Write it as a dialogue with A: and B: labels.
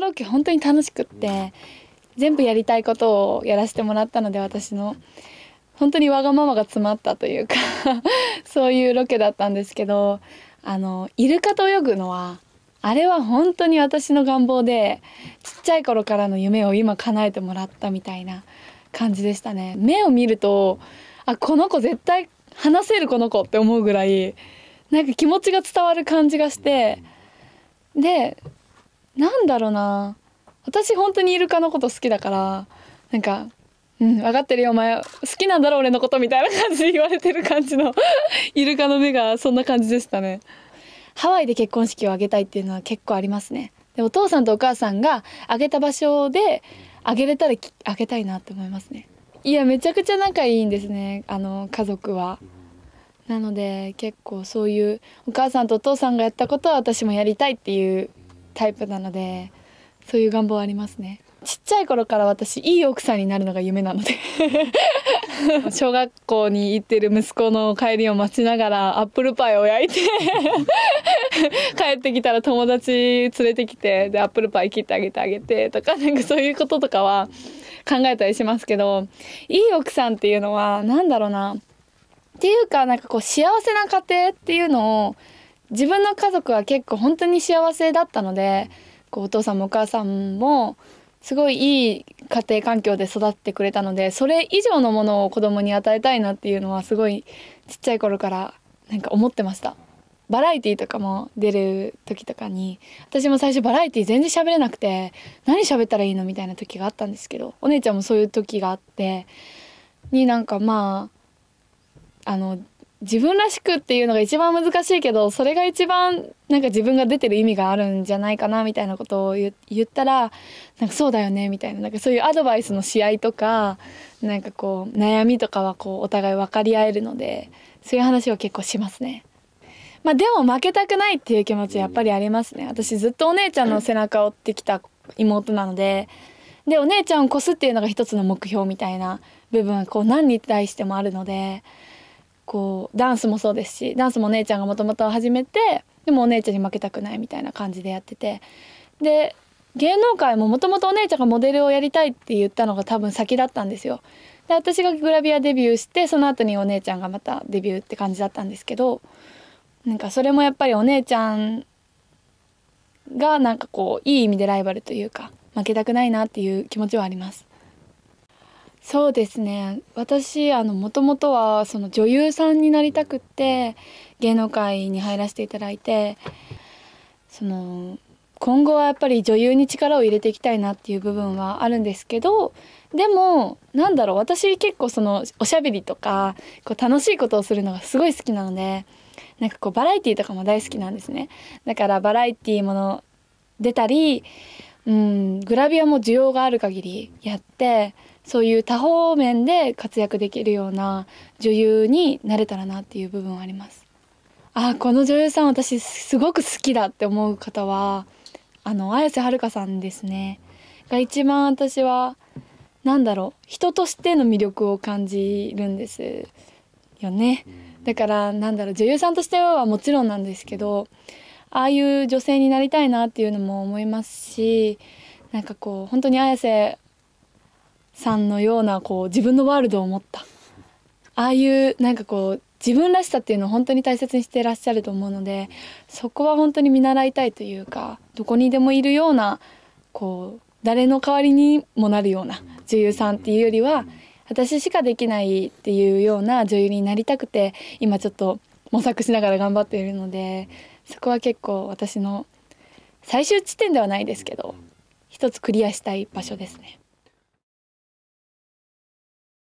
A: ロケ本当に楽しくって全部やりたいことをやらせてもらったので私の本当にわがままが詰まったというか そういうロケだったんですけどあのイルカと泳ぐのはあれは本当に私の願望でちっちゃい頃からの夢を今叶えてもらったみたいな感じでしたね目を見るとあこの子絶対話せるこの子って思うぐらいなんか気持ちが伝わる感じがしてでなんだろうな私本当にイルカのこと好きだからなんか「うん分かってるよお前好きなんだろ俺のこと」みたいな感じで言われてる感じの イルカの目がそんな感じでしたね。ハワイで結婚式を挙げたいっていうのは結構ありますね。でお父さんとお母さんがあげた場所であげれたらあげたいなって思いますね。いやめちゃくちゃ仲いいんですねあの家族は。なので結構そういうお母さんとお父さんがやったことは私もやりたいっていうタイプなのでそういう願望ありますねちっちゃい頃から私いい奥さんになるのが夢なので 小学校に行ってる息子の帰りを待ちながらアップルパイを焼いて 帰ってきたら友達連れてきてでアップルパイ切ってあげてあげてとかなんかそういうこととかは考えたりしますけどいい奥さんっていうのは何だろうなっていうかなんかこう幸せな家庭っていうのを自分の家族は結構本当に幸せだったのでこうお父さんもお母さんもすごいいい家庭環境で育ってくれたのでそれ以上のものを子供に与えたいなっていうのはすごいちっちゃい頃からなんか思ってましたバラエティーとかも出る時とかに私も最初バラエティー全然喋れなくて何喋ったらいいのみたいな時があったんですけどお姉ちゃんもそういう時があってになんかまああの自分らしくっていうのが一番難しいけどそれが一番なんか自分が出てる意味があるんじゃないかなみたいなことを言ったらなんかそうだよねみたいななんかそういうアドバイスの試合とかなんかこう悩みとかはこうお互い分かり合えるのでそういう話を結構しますね。まあ、でも負けたくないっていう気持ちはやっぱりありますね。私ずっとお姉ちゃんの背中を追ってきた妹なのででお姉ちゃんを越すっていうのが一つの目標みたいな部分はこう何に対してもあるので。こうダンスもそうですしダンスもお姉ちゃんがもともと始めてでもお姉ちゃんに負けたくないみたいな感じでやっててで芸能界ももともとお姉ちゃんがモデルをやりたいって言ったのが多分先だったんですよ。で私がグラビアデビューしてその後にお姉ちゃんがまたデビューって感じだったんですけどなんかそれもやっぱりお姉ちゃんがなんかこういい意味でライバルというか負けたくないなっていう気持ちはあります。そうですね私あのもともとはその女優さんになりたくって芸能界に入らせていただいてその今後はやっぱり女優に力を入れていきたいなっていう部分はあるんですけどでもなんだろう私結構そのおしゃべりとかこう楽しいことをするのがすごい好きなのでなんかこうバラエティーとかも大好きなんですねだからバラエティーもの出たりうんグラビアも需要がある限りやってそういう多方面で活躍できるような女優になれたらなっていう部分はあります。あこの女優さん私すごく好きだって思う方はあの綾瀬はるかさんですねが一番私は何だろう人としての魅力を感じるんですよねだからなんだろう女優さんとしてはもちろんなんですけどああいう女性になりたいなっていうのも思いますしなんかこう本当に綾瀬さんのようなこう自分のワールドを持ったああいうなんかこう自分らしさっていうのを本当に大切にしてらっしゃると思うのでそこは本当に見習いたいというかどこにでもいるようなこう誰の代わりにもなるような女優さんっていうよりは私しかできないっていうような女優になりたくて今ちょっと模索しながら頑張っているのでそこは結構私の最終地点ではないですけど一つクリアしたい場所ですね。